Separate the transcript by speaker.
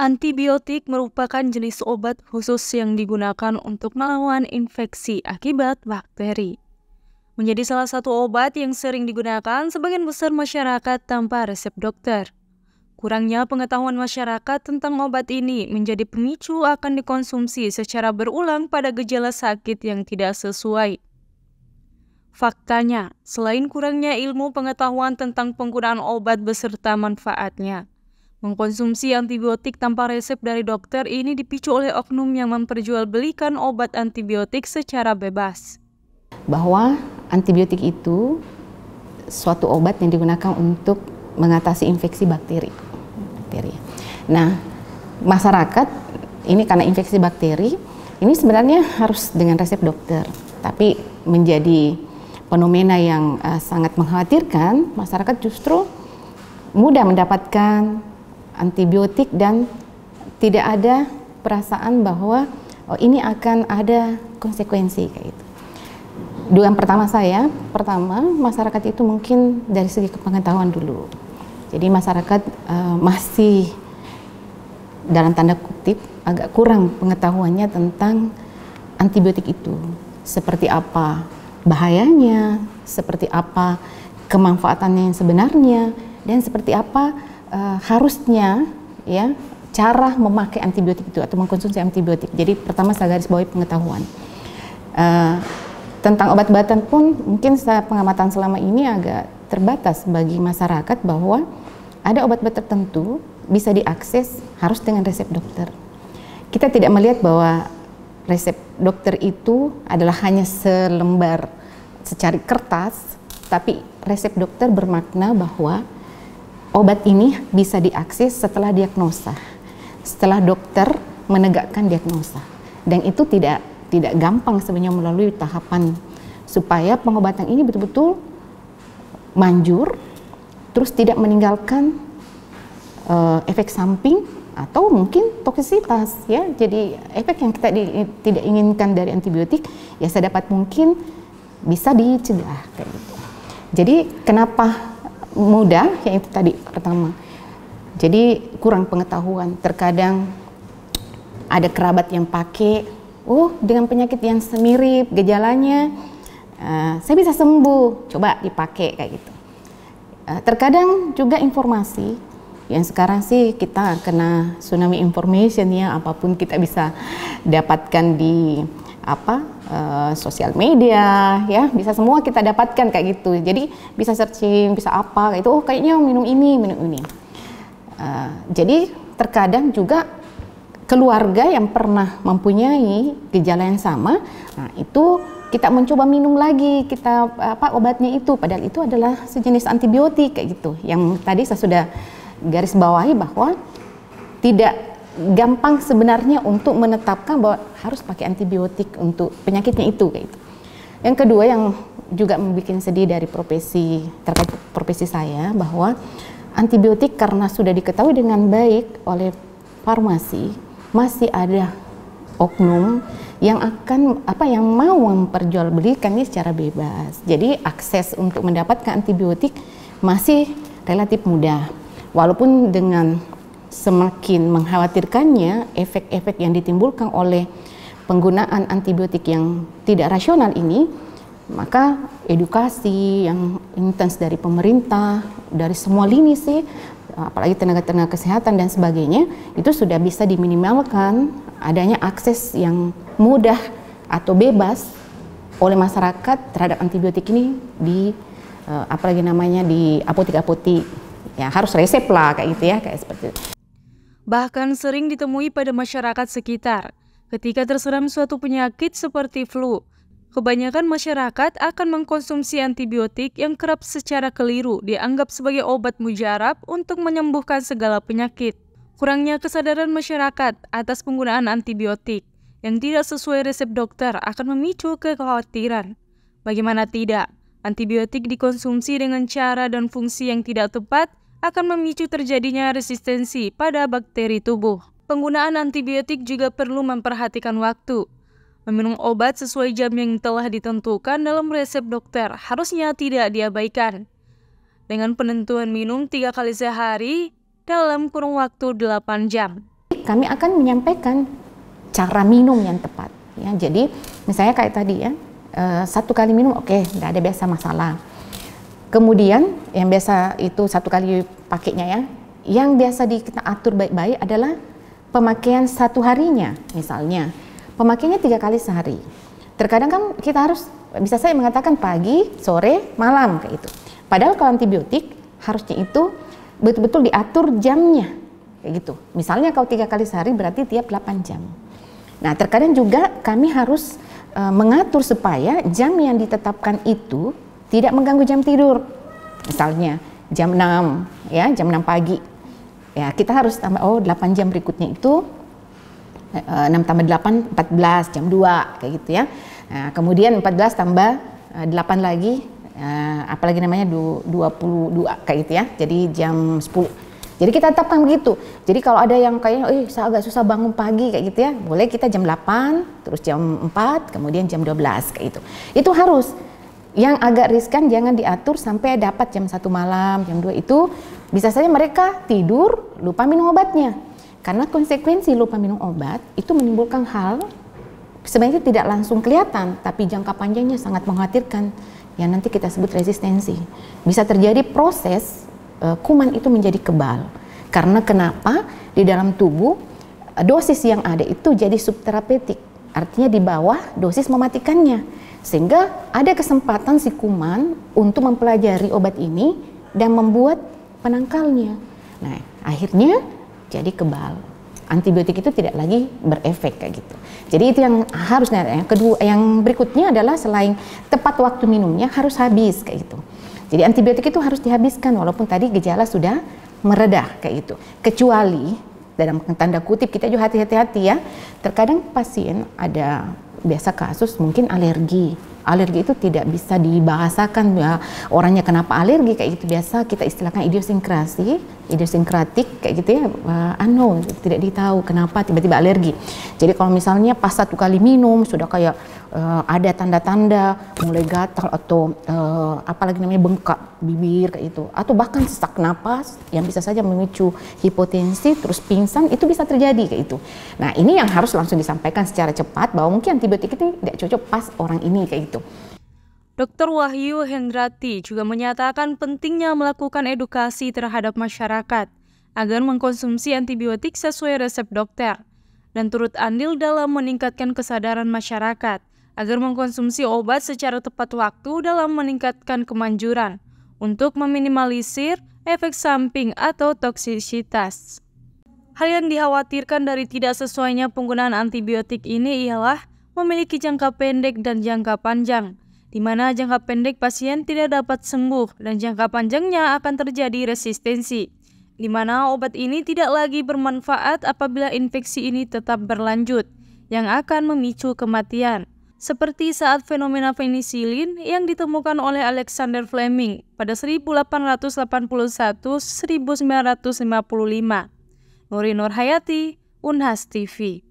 Speaker 1: Antibiotik merupakan jenis obat khusus yang digunakan untuk melawan infeksi akibat bakteri. Menjadi salah satu obat yang sering digunakan sebagian besar masyarakat tanpa resep dokter. Kurangnya pengetahuan masyarakat tentang obat ini menjadi pemicu akan dikonsumsi secara berulang pada gejala sakit yang tidak sesuai. Faktanya, selain kurangnya ilmu pengetahuan tentang penggunaan obat beserta manfaatnya, Mengkonsumsi antibiotik tanpa resep dari dokter ini dipicu oleh oknum yang memperjualbelikan obat antibiotik secara bebas.
Speaker 2: Bahwa antibiotik itu suatu obat yang digunakan untuk mengatasi infeksi bakteri. bakteri. Nah, masyarakat ini karena infeksi bakteri, ini sebenarnya harus dengan resep dokter. Tapi menjadi fenomena yang uh, sangat mengkhawatirkan, masyarakat justru mudah mendapatkan antibiotik dan tidak ada perasaan bahwa oh ini akan ada konsekuensi kayak itu. yang pertama saya, pertama masyarakat itu mungkin dari segi pengetahuan dulu. Jadi masyarakat uh, masih dalam tanda kutip agak kurang pengetahuannya tentang antibiotik itu. Seperti apa bahayanya, seperti apa kemanfaatannya yang sebenarnya, dan seperti apa uh, harusnya ya cara memakai antibiotik itu atau mengkonsumsi antibiotik. Jadi pertama saya garis bawahi pengetahuan. Uh, tentang obat-obatan pun mungkin saya pengamatan selama ini agak terbatas bagi masyarakat bahwa ada obat-obat tertentu bisa diakses harus dengan resep dokter. Kita tidak melihat bahwa resep dokter itu adalah hanya selembar secari kertas, tapi resep dokter bermakna bahwa obat ini bisa diakses setelah diagnosa, setelah dokter menegakkan diagnosa. Dan itu tidak tidak gampang sebenarnya melalui tahapan supaya pengobatan ini betul-betul manjur, terus tidak meninggalkan uh, efek samping atau mungkin toksisitas ya. Jadi efek yang kita di, tidak inginkan dari antibiotik ya sedapat mungkin bisa dicegah kayak gitu. Jadi kenapa muda yang itu tadi pertama. Jadi kurang pengetahuan. Terkadang ada kerabat yang pakai, oh dengan penyakit yang semirip gejalanya, uh, saya bisa sembuh. Coba dipakai kayak gitu. Uh, terkadang juga informasi yang sekarang sih kita kena tsunami information ya apapun kita bisa dapatkan di apa uh, sosial media ya bisa semua kita dapatkan kayak gitu jadi bisa searching bisa apa kayak itu oh kayaknya minum ini minum ini uh, jadi terkadang juga keluarga yang pernah mempunyai gejala yang sama nah itu kita mencoba minum lagi kita apa obatnya itu padahal itu adalah sejenis antibiotik kayak gitu yang tadi saya sudah garis bawahi bahwa tidak gampang sebenarnya untuk menetapkan bahwa harus pakai antibiotik untuk penyakitnya itu kayak itu. Yang kedua yang juga membuat sedih dari profesi terkait profesi saya bahwa antibiotik karena sudah diketahui dengan baik oleh farmasi masih ada oknum yang akan apa yang mau memperjualbelikan ini secara bebas. Jadi akses untuk mendapatkan antibiotik masih relatif mudah. Walaupun dengan semakin mengkhawatirkannya efek-efek yang ditimbulkan oleh penggunaan antibiotik yang tidak rasional ini, maka edukasi yang intens dari pemerintah, dari semua lini sih, apalagi tenaga-tenaga kesehatan dan sebagainya, itu sudah bisa diminimalkan adanya akses yang mudah atau bebas oleh masyarakat terhadap antibiotik ini di eh, apalagi namanya di apotek-apotek ya harus resep lah kayak gitu ya kayak seperti itu
Speaker 1: bahkan sering ditemui pada masyarakat sekitar. Ketika terseram suatu penyakit seperti flu, kebanyakan masyarakat akan mengkonsumsi antibiotik yang kerap secara keliru dianggap sebagai obat mujarab untuk menyembuhkan segala penyakit. Kurangnya kesadaran masyarakat atas penggunaan antibiotik yang tidak sesuai resep dokter akan memicu kekhawatiran. Bagaimana tidak, antibiotik dikonsumsi dengan cara dan fungsi yang tidak tepat akan memicu terjadinya resistensi pada bakteri tubuh. Penggunaan antibiotik juga perlu memperhatikan waktu. Meminum obat sesuai jam yang telah ditentukan dalam resep dokter harusnya tidak diabaikan. Dengan penentuan minum tiga kali sehari dalam kurung waktu 8 jam.
Speaker 2: Kami akan menyampaikan cara minum yang tepat. Ya, jadi misalnya kayak tadi ya, eh, satu kali minum oke okay, nggak ada biasa masalah Kemudian yang biasa itu satu kali pakainya ya, yang biasa di, kita atur baik-baik adalah pemakaian satu harinya misalnya. Pemakaiannya tiga kali sehari. Terkadang kan kita harus bisa saya mengatakan pagi, sore, malam kayak itu. Padahal kalau antibiotik harusnya itu betul-betul diatur jamnya kayak gitu. Misalnya kalau tiga kali sehari berarti tiap 8 jam. Nah terkadang juga kami harus eh, mengatur supaya jam yang ditetapkan itu tidak mengganggu jam tidur. Misalnya jam 6 ya, jam 6 pagi. Ya, kita harus tambah oh 8 jam berikutnya itu 6 eh, tambah 8 14 jam 2 kayak gitu ya. Nah, kemudian 14 tambah 8 eh, lagi eh, apalagi namanya 22 kayak gitu ya. Jadi jam 10 jadi kita tetapkan begitu. Jadi kalau ada yang kayaknya, eh saya agak susah bangun pagi kayak gitu ya, boleh kita jam 8, terus jam 4, kemudian jam 12 kayak itu. Itu harus. Yang agak riskan jangan diatur sampai dapat jam satu malam, jam 2 itu bisa saja mereka tidur lupa minum obatnya. Karena konsekuensi lupa minum obat itu menimbulkan hal sebenarnya tidak langsung kelihatan, tapi jangka panjangnya sangat mengkhawatirkan yang nanti kita sebut resistensi. Bisa terjadi proses e, kuman itu menjadi kebal. Karena kenapa? Di dalam tubuh e, dosis yang ada itu jadi subterapeutik, artinya di bawah dosis mematikannya. Sehingga ada kesempatan si kuman untuk mempelajari obat ini dan membuat penangkalnya. Nah, akhirnya jadi kebal. Antibiotik itu tidak lagi berefek kayak gitu. Jadi itu yang harusnya yang kedua yang berikutnya adalah selain tepat waktu minumnya harus habis kayak gitu. Jadi antibiotik itu harus dihabiskan walaupun tadi gejala sudah meredah kayak gitu. Kecuali dalam tanda kutip kita juga hati-hati ya. Terkadang pasien ada biasa kasus mungkin alergi alergi itu tidak bisa dibahasakan ya, orangnya kenapa alergi kayak gitu biasa kita istilahkan idiosinkrasi idiosinkratik kayak gitu ya uh, tidak ditahu kenapa tiba-tiba alergi jadi kalau misalnya pas satu kali minum sudah kayak uh, ada tanda-tanda mulai gatal atau uh, eh, apalagi namanya bengkak bibir kayak itu atau bahkan sesak napas yang bisa saja memicu hipotensi terus pingsan itu bisa terjadi kayak itu nah ini yang harus langsung disampaikan secara cepat bahwa mungkin antibiotik tiba tidak cocok pas orang ini kayak gitu itu.
Speaker 1: Dr. Wahyu Hendrati juga menyatakan pentingnya melakukan edukasi terhadap masyarakat agar mengkonsumsi antibiotik sesuai resep dokter dan turut andil dalam meningkatkan kesadaran masyarakat agar mengkonsumsi obat secara tepat waktu dalam meningkatkan kemanjuran untuk meminimalisir efek samping atau toksisitas. Hal yang dikhawatirkan dari tidak sesuainya penggunaan antibiotik ini ialah memiliki jangka pendek dan jangka panjang, di mana jangka pendek pasien tidak dapat sembuh dan jangka panjangnya akan terjadi resistensi, di mana obat ini tidak lagi bermanfaat apabila infeksi ini tetap berlanjut, yang akan memicu kematian. Seperti saat fenomena penisilin yang ditemukan oleh Alexander Fleming pada 1881-1955. Nuri Nur Hayati, Unhas TV.